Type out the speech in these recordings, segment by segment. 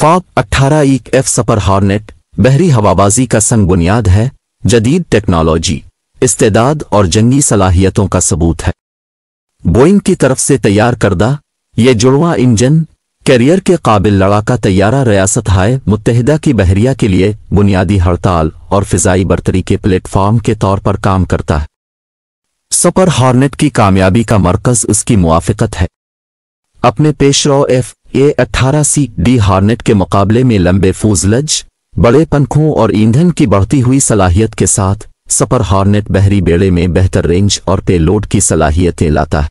Fock अट्ठारह एक F सपर hornet बहरी हवाबाजी का संग बुनियाद है जदीद टेक्नोलॉजी इस्तेदाद और जंगी सलाहियतों का सबूत है बोइंग की तरफ से तैयार करदा यह जुड़वा इंजन कैरियर के काबिल लड़ाका तैयारा रियासत हाय मुतहदा की बहरिया के लिए बुनियादी हड़ताल और फिजाई बरतरी के प्लेटफॉर्म के तौर पर काम करता है सपर हॉर्नेट की कामयाबी का मरकज उसकी मुआफ़त है अपने पेशरो एफ ए अट्ठारह सी डी हार्नेट के मुकाबले में लंबे फूजलज बड़े पंखों और ईंधन की बढ़ती हुई सलाहियत के साथ सपर हार्नेट बहरी बेड़े में बेहतर रेंज और पेलोड की सलाहियतें लाता है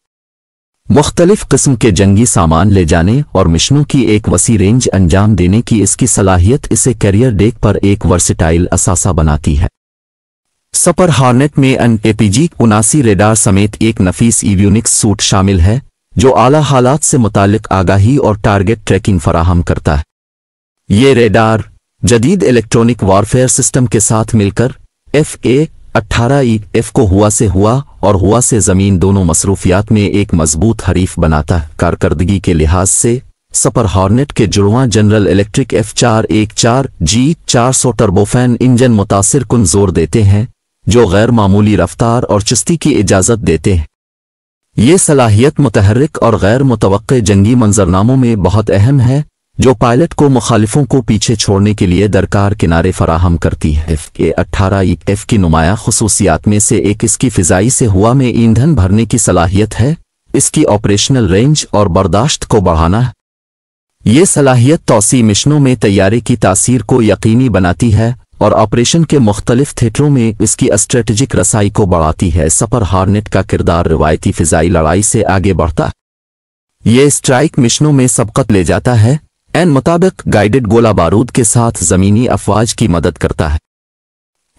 मुख्तलिफ किस्म के जंगी सामान ले जाने और मिशनों की एक वसी रेंज अंजाम देने की इसकी सलाहियत इसे कैरियर डेक पर एक वर्सिटाइल असासा बनाती है सपर हार्नेट में एन एपीजी उनासी रेडार समेत एक नफीस ईव्यूनिक्स सूट शामिल है जो आला हालात से मुतालिक आगाही और टारगेट ट्रैकिंग फराहम करता है ये रेडार जदीद इलेक्ट्रॉनिक वारफेयर सिस्टम के साथ मिलकर एफ ए अट्ठारह ई एफ को हुआ से हुआ और हुआ से ज़मीन दोनों मसरूफियात में एक मजबूत हरीफ बनाता है कारकर्दगी के लिहाज से सपर हॉर्नेट के जुड़वा जनरल इलेक्ट्रिक एफ चार एक चार जी चार सौ टर्बोफैन इंजन मुतासर कन जोर देते हैं जो गैर मामूली रफ्तार और चुस्ती की इजाज़त देते हैं ये सलाहियत मुतहरक और गैर मुतव जंगी मंजरनामों में बहुत अहम है जो पायलट को मुखालिफों को पीछे छोड़ने के लिए दरकार किनारे फराहम करती है एफ के अट्ठारह एफ की नुमाया खसूसियात में से एक इसकी फिजाई से हुआ में ईंधन भरने की सलाहियत है इसकी ऑपरेशनल रेंज और बर्दाश्त को बढ़ाना है ये सलाहियत तोसी मिशनों में तैयारी की तासीर को यकीनी बनाती है और ऑपरेशन के मुख्तलिफ थिएटरों में इसकी स्ट्रेटजिक रसाई को बढ़ाती है सपर हार्नेट का किरदार रिवायती फिजाई लड़ाई से आगे बढ़ता है ये स्ट्राइक मिशनों में सबकत ले जाता है एन मुताबिक गाइडेड गोला बारूद के साथ जमीनी अफवाज की मदद करता है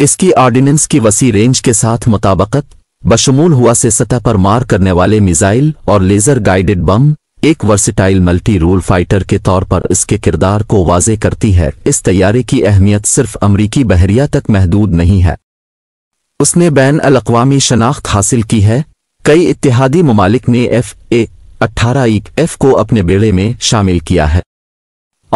इसकी आर्डिनेंस की वसी रेंज के साथ मुताबकत बशमूल हुआ से सतह पर मार करने वाले मिसाइल और लेजर गाइडेड बम एक वर्सिटाइल मल्टी रोल फाइटर के तौर पर इसके किरदार को वाजे करती है इस तैयारे की अहमियत सिर्फ अमरीकी बहरिया तक महदूद नहीं है उसने बैन अवी शनाख्त हासिल की है कई इतिहादी ममालिक ने एफ ए अट्ठारह एक एफ को अपने बेड़े में शामिल किया है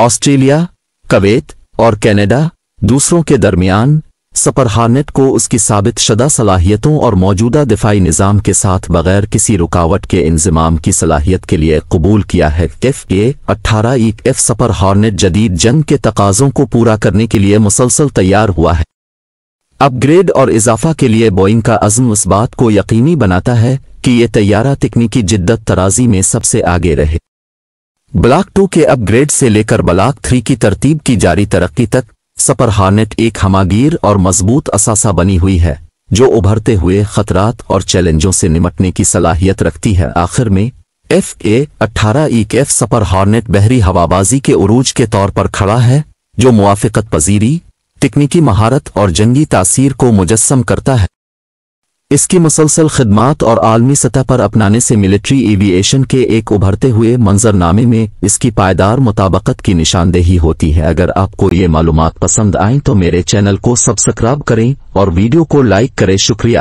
ऑस्ट्रेलिया कवेत और कैनेडा दूसरों के दरमियान सपरहानेट को उसकी साबित शदा सलाहियतों और मौजूदा दिफाई निज़ाम के साथ बगैर किसी रुकावट के इंजमाम की सलाहियत के लिए कबूल किया है एफ ए अट्ठारह एफ सपर हार्नेट जदीद जंग के तकाजों को पूरा करने के लिए मुसलसल तैयार हुआ है अपग्रेड और इजाफा के लिए बोइंग का अज़म उस बात को यकीनी बनाता है कि यह तैयारा तकनीकी जिद्दत तराजी में सबसे आगे रहे ब्लाक टू के अपग्रेड से लेकर ब्लाक थ्री की तरतीब की जारी तरक्की तक सपर हार्नेट एक हमागीर और मजबूत असासा बनी हुई है जो उभरते हुए खतरात और चैलेंजों से निमटने की सलाहियत रखती है आखिर में एफ ए अट्ठारह एक e एफ सपर हार्नेट बहरी हवाबाजी के उरूज के तौर पर खड़ा है जो मुआफ़त पजीरी तकनीकी महारत और जंगी तासीर को मुजस्म करता है इसकी मुसलसल खदमात और आलमी सतह पर अपनाने से मिलिट्री एविएशन के एक उभरते हुए मंजरनामे में इसकी पायदार मुताबकत की निशानदेही होती है अगर आपको ये मालूम पसंद आए तो मेरे चैनल को सब्सक्राइब करें और वीडियो को लाइक करें शुक्रिया